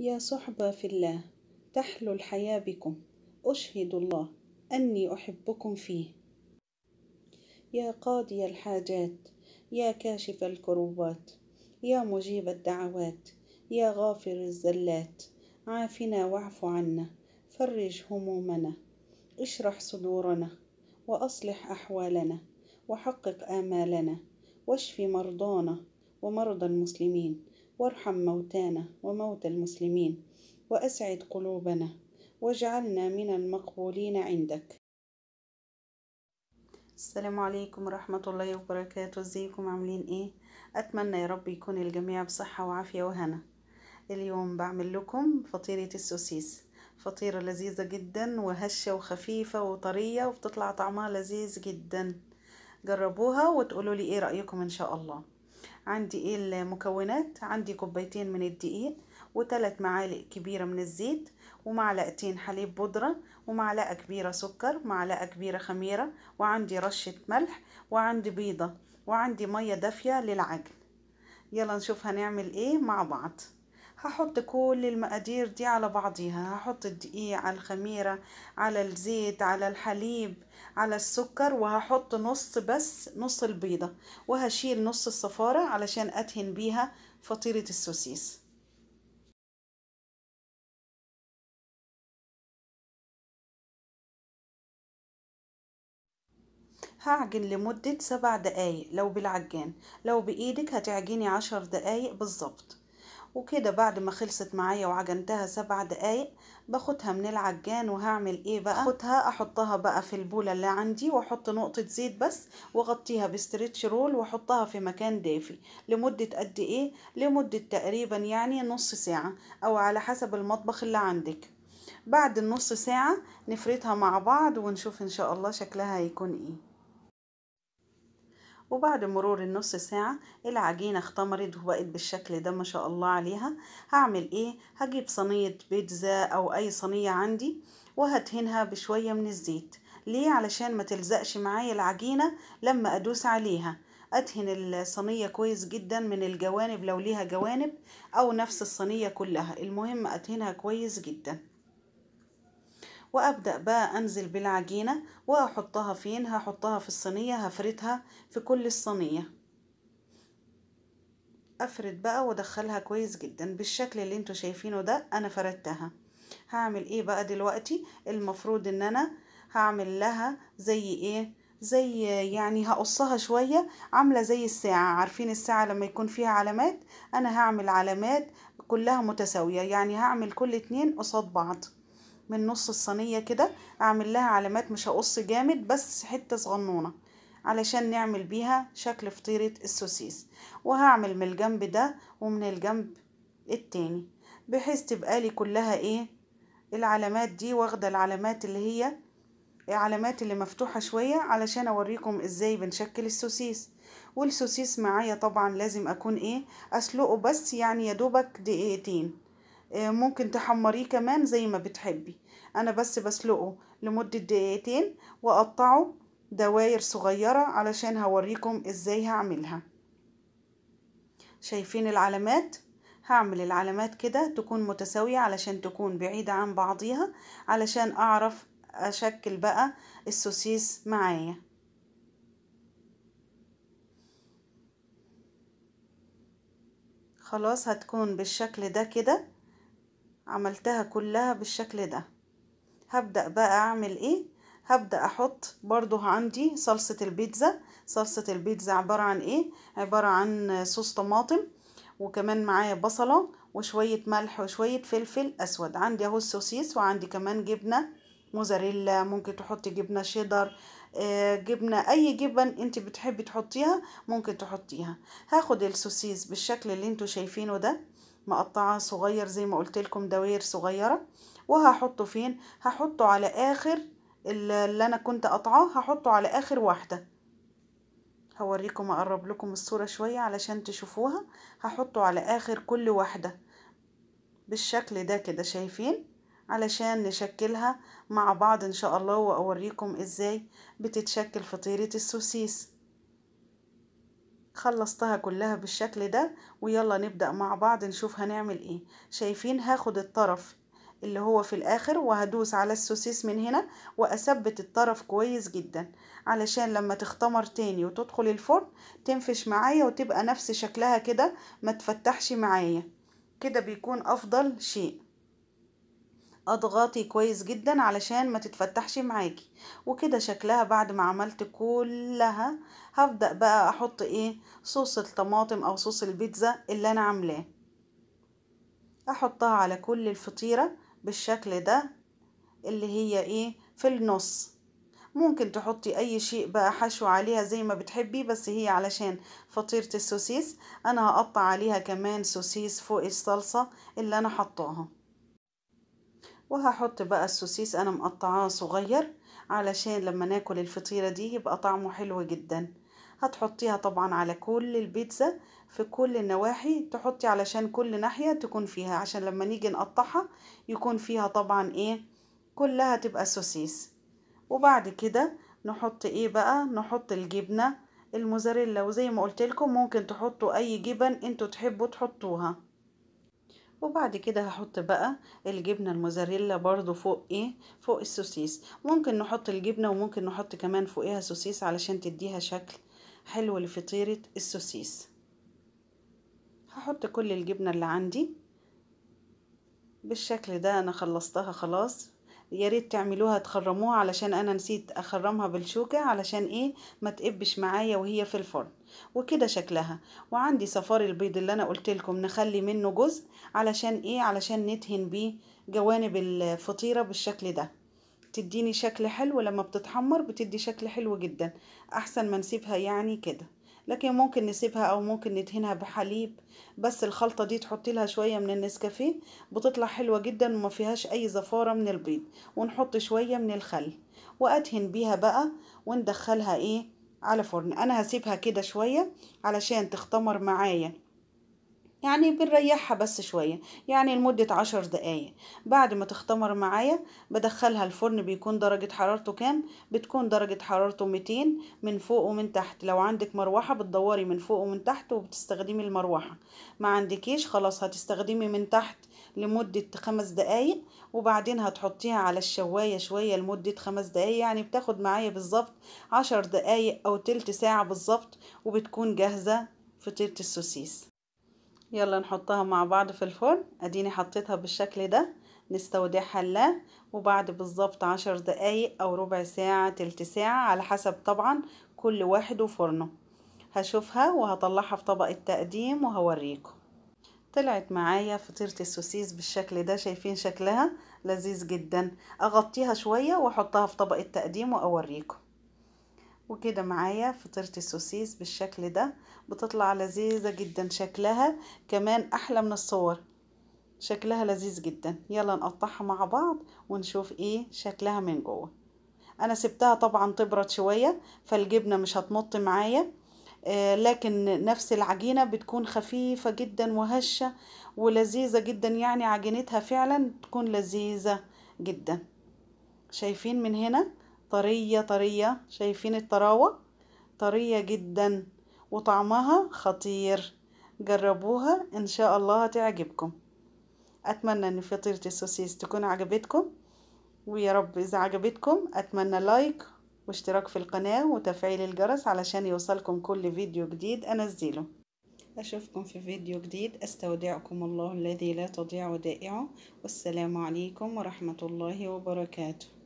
يا صحبة في الله تحلو الحياة بكم أشهد الله أني أحبكم فيه يا قاضي الحاجات يا كاشف الكروبات يا مجيب الدعوات يا غافر الزلات عافنا واعف عنا فرج همومنا اشرح صدورنا واصلح احوالنا وحقق امالنا واشف مرضانا ومرضى المسلمين وارحم موتانا وموتى المسلمين واسعد قلوبنا واجعلنا من المقبولين عندك السلام عليكم ورحمة الله وبركاته ازيكم عاملين ايه اتمنى يا رب يكون الجميع بصحة وعافية وهنا اليوم بعمل لكم فطيرة السوسيس فطيرة لذيذة جدا وهشة وخفيفة وطرية وبتطلع طعمها لذيذ جدا جربوها وتقولوا لي ايه رأيكم ان شاء الله عندي ايه المكونات عندي كوبايتين من الدقيق وثلاث معالق كبيرة من الزيت ومعلقتين حليب بودرة ومعلقة كبيرة سكر معلقة كبيرة خميرة وعندي رشة ملح وعندي بيضة وعندي مية دافية للعجن يلا نشوف هنعمل ايه مع بعض هحط كل المقادير دي على بعضيها هحط الدقيق على الخميرة على الزيت على الحليب على السكر وهحط نص بس نص البيضة وهشيل نص الصفارة علشان أدهن بيها فطيرة السوسيس هعجن لمدة سبع دقايق لو بالعجان لو بإيدك هتعجني عشر دقايق بالظبط وكده بعد ما خلصت معايا وعجنتها سبع دقايق باخدها من العجان وهعمل ايه بقى اخدها احطها بقى في البولة اللي عندي واحط نقطة زيت بس واغطيها بستريتش رول واحطها في مكان دافي لمدة قد ايه لمدة تقريبا يعني نص ساعة او على حسب المطبخ اللي عندك بعد النص ساعة نفردها مع بعض ونشوف ان شاء الله شكلها هيكون ايه وبعد مرور النص ساعة العجينة اختمرت وبقت بالشكل ده ما شاء الله عليها هعمل ايه هجيب صينية بيتزا او اي صينية عندي وهدهنها بشوية من الزيت ليه علشان ما تلزقش معايا العجينة لما ادوس عليها ادهن الصينيه كويس جدا من الجوانب لو ليها جوانب او نفس الصينيه كلها المهم ادهنها كويس جدا وأبدأ بقى أنزل بالعجينة وأحطها فين هحطها في الصينية هفردها في كل الصينية أفرد بقى وأدخلها كويس جدا بالشكل اللي انتوا شايفينه ده أنا فردتها هعمل ايه بقى دلوقتي المفروض ان انا هعمل لها زي ايه زي يعني هقصها شوية عاملة زي الساعة عارفين الساعة لما يكون فيها علامات انا هعمل علامات كلها متساوية يعني هعمل كل اتنين قصاد بعض من نص الصينية كده اعمل لها علامات مش هقص جامد بس حتة صغنونة علشان نعمل بيها شكل فطيرة السوسيس وهعمل من الجنب ده ومن الجنب التاني بحيث تبقى لي كلها ايه العلامات دي واخدة العلامات اللي هي العلامات اللي مفتوحة شوية علشان اوريكم ازاي بنشكل السوسيس والسوسيس معايا طبعا لازم اكون ايه اسلقه بس يعني يدوبك دقيقتين آه، ممكن تحمريه كمان زي ما بتحبي انا بس بسلقه لمدة دقيقتين واقطعه دواير صغيرة علشان هوريكم ازاي هعملها شايفين العلامات هعمل العلامات كده تكون متساوية علشان تكون بعيدة عن بعضيها علشان اعرف اشكل بقى السوسيس معايا خلاص هتكون بالشكل ده كده عملتها كلها بالشكل ده هبدأ بقى اعمل ايه هبدأ احط برضو عندي صلصة البيتزا صلصة البيتزا عبارة عن ايه عبارة عن صوص طماطم وكمان معايا بصلة وشوية ملح وشوية فلفل اسود عندي اهو السوسيس وعندي كمان جبنة موزاريلا ممكن تحطي جبنة شيدر آه، جبنة اي جبن انت بتحبي تحطيها ممكن تحطيها هاخد السوسيس بالشكل اللي انتوا شايفينه ده مقطعة صغير زي ما قلت لكم دوائر صغيرة وهحطه فين هحطه على اخر اللي انا كنت قطعاه هحطه على اخر واحدة هوريكم اقرب لكم الصورة شوية علشان تشوفوها هحطه على اخر كل واحدة بالشكل ده كده شايفين علشان نشكلها مع بعض ان شاء الله واوريكم ازاي بتتشكل فطيرة السوسيس خلصتها كلها بالشكل ده ويلا نبدأ مع بعض نشوف هنعمل ايه شايفين هاخد الطرف اللي هو في الاخر وهدوس على السوسيس من هنا واثبت الطرف كويس جدا علشان لما تختمر تاني وتدخل الفرن تنفش معايا وتبقى نفس شكلها كده ما تفتحش معايا كده بيكون افضل شيء اضغطي كويس جدا علشان ما تتفتحش معاكي وكده شكلها بعد ما عملت كلها هبدأ بقى احط ايه صوص الطماطم او صوص البيتزا اللي انا عاملاه احطها على كل الفطيرة بالشكل ده اللي هي ايه في النص ممكن تحطي اي شيء بقى حشو عليها زي ما بتحبي بس هي علشان فطيرة السوسيس انا هقطع عليها كمان سوسيس فوق الصلصة اللي انا حطاها وهحط بقى السوسيس انا مقطعاه صغير علشان لما ناكل الفطيرة دي يبقى طعمه حلو جدا هتحطيها طبعا على كل البيتزا في كل النواحي تحطي علشان كل ناحية تكون فيها عشان لما نيجي نقطعها يكون فيها طبعا ايه كلها تبقى سوسيس وبعد كده نحط ايه بقى نحط الجبنة الموزاريلا وزي ما قلت لكم ممكن تحطوا اي جبن انتوا تحبوا تحطوها وبعد كده هحط بقى الجبنة الموزاريلا برضو فوق ايه فوق السوسيس ممكن نحط الجبنة وممكن نحط كمان فوقها سوسيس علشان تديها شكل حلو لفطيرة السوسيس هحط كل الجبنة اللي عندي بالشكل ده انا خلصتها خلاص ياريت تعملوها تخرموها علشان انا نسيت اخرمها بالشوكة علشان ايه ما تقبش معايا وهي في الفرن وكده شكلها وعندي صفار البيض اللي انا قلت لكم نخلي منه جزء علشان ايه علشان ندهن بيه جوانب الفطيره بالشكل ده تديني شكل حلو لما بتتحمر بتدي شكل حلو جدا احسن ما نسيبها يعني كده لكن ممكن نسيبها او ممكن ندهنها بحليب بس الخلطة دي تحطي لها شوية من النسكافيه بتطلع حلوة جدا وما فيهاش اي زفارة من البيض ونحط شوية من الخل وادهن بيها بقى وندخلها ايه على فرن انا هسيبها كده شوية علشان تختمر معايا يعني بنريحها بس شوية يعني لمدة عشر دقايق بعد ما تختمر معايا بدخلها الفرن بيكون درجة حرارته كام بتكون درجة حرارته 200 من فوق ومن تحت لو عندك مروحة بتدوري من فوق ومن تحت وبتستخدمي المروحة ما عندكيش خلاص هتستخدمي من تحت لمدة خمس دقايق وبعدين هتحطيها على الشواية شوية لمدة خمس دقايق يعني بتاخد معايا بالظبط عشر دقايق أو تلت ساعة بالظبط وبتكون جاهزة فطيرة السوسيس يلا نحطها مع بعض في الفرن اديني حطيتها بالشكل ده نستودعها الله وبعد بالظبط عشر دقايق او ربع ساعة تلت ساعة على حسب طبعا كل واحد وفرنه هشوفها وهطلعها في طبق التقديم وهوريكم طلعت معايا فطيرة السوسيس بالشكل ده شايفين شكلها لذيذ جدا اغطيها شوية واحطها في طبق التقديم واوريكم وكده معايا فطيرة السوسيس بالشكل ده بتطلع لذيذة جدا شكلها كمان أحلى من الصور شكلها لذيذ جدا يلا نقطعها مع بعض ونشوف ايه شكلها من جوه انا سبتها طبعا تبرد شوية فالجبنة مش هتمط معايا آه لكن نفس العجينة بتكون خفيفة جدا وهشة ولذيذة جدا يعني عجينتها فعلا تكون لذيذة جدا شايفين من هنا طرية طرية شايفين الطراوة طرية جدا وطعمها خطير جربوها ان شاء الله هتعجبكم اتمنى ان فطيرة السوسيس تكون عجبتكم ويا رب اذا عجبتكم اتمنى لايك واشتراك في القناة وتفعيل الجرس علشان يوصلكم كل فيديو جديد انزله اشوفكم في فيديو جديد استودعكم الله الذي لا تضيع ودائعه والسلام عليكم ورحمة الله وبركاته